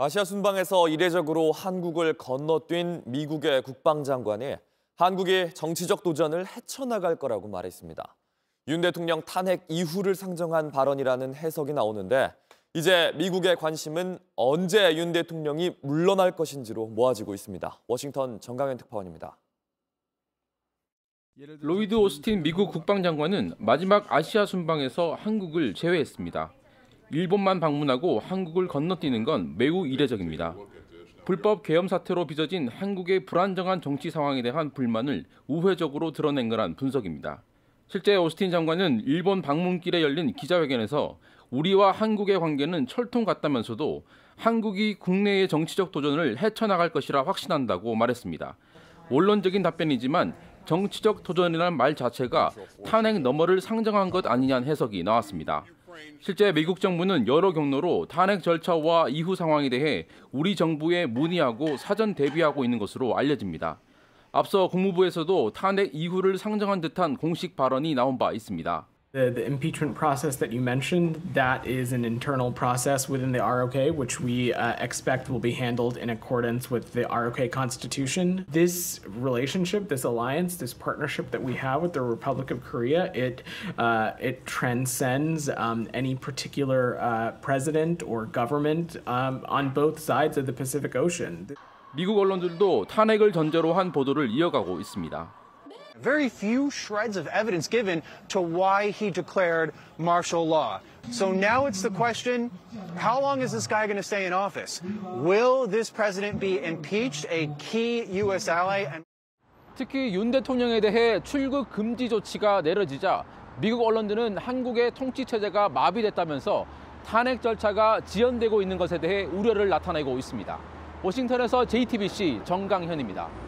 아시아 순방에서 이례적으로 한국을 건너뛴 미국의 국방장관이 한국의 정치적 도전을 헤쳐나갈 거라고 말했습니다. 윤 대통령 탄핵 이후를 상정한 발언이라는 해석이 나오는데 이제 미국의 관심은 언제 윤 대통령이 물러날 것인지로 모아지고 있습니다. 워싱턴 정강현 특파원입니다. 로이드 오스틴 미국 국방장관은 마지막 아시아 순방에서 한국을 제외했습니다. 일본만 방문하고 한국을 건너뛰는 건 매우 이례적입니다. 불법 계엄 사태로 빚어진 한국의 불안정한 정치 상황에 대한 불만을 우회적으로 드러낸 거란 분석입니다. 실제 오스틴 장관은 일본 방문길에 열린 기자회견에서 우리와 한국의 관계는 철통 같다면서도 한국이 국내의 정치적 도전을 헤쳐나갈 것이라 확신한다고 말했습니다. 원론적인 답변이지만 정치적 도전이란 말 자체가 탄핵 너머를 상정한 것 아니냐는 해석이 나왔습니다. 실제 미국 정부는 여러 경로로 탄핵 절차와 이후 상황에 대해 우리 정부에 문의하고 사전 대비하고 있는 것으로 알려집니다. 앞서 국무부에서도 탄핵 이후를 상정한 듯한 공식 발언이 나온 바 있습니다. the, the impeachment process that you mentioned, that is an internal process within the ROK, which we uh, expect will be handled in accordance with the ROK constitution. This relationship, this alliance, this partnership that we have with the Republic of Korea, it uh, it transcends um, any particular uh, president or government um, on both sides of the Pacific Ocean. 미국 언론들도 탄핵을 전제로 한 보도를 이어가고 있습니다. very few shreds of evidence given to why he declared martial law. So now it's the question how long is this guy going to stay in office? Will this president be impeached, a key U.S. ally? And... 특히 윤 대통령에 대해 출국 금지 조치가 내려지자 미국 언론들은 한국의 통치 체제가 마비됐다면서 탄핵 절차가 지연되고 있는 것에 대해 우려를 나타내고 있습니다. 워싱턴에서 JTBC 정강현입니다.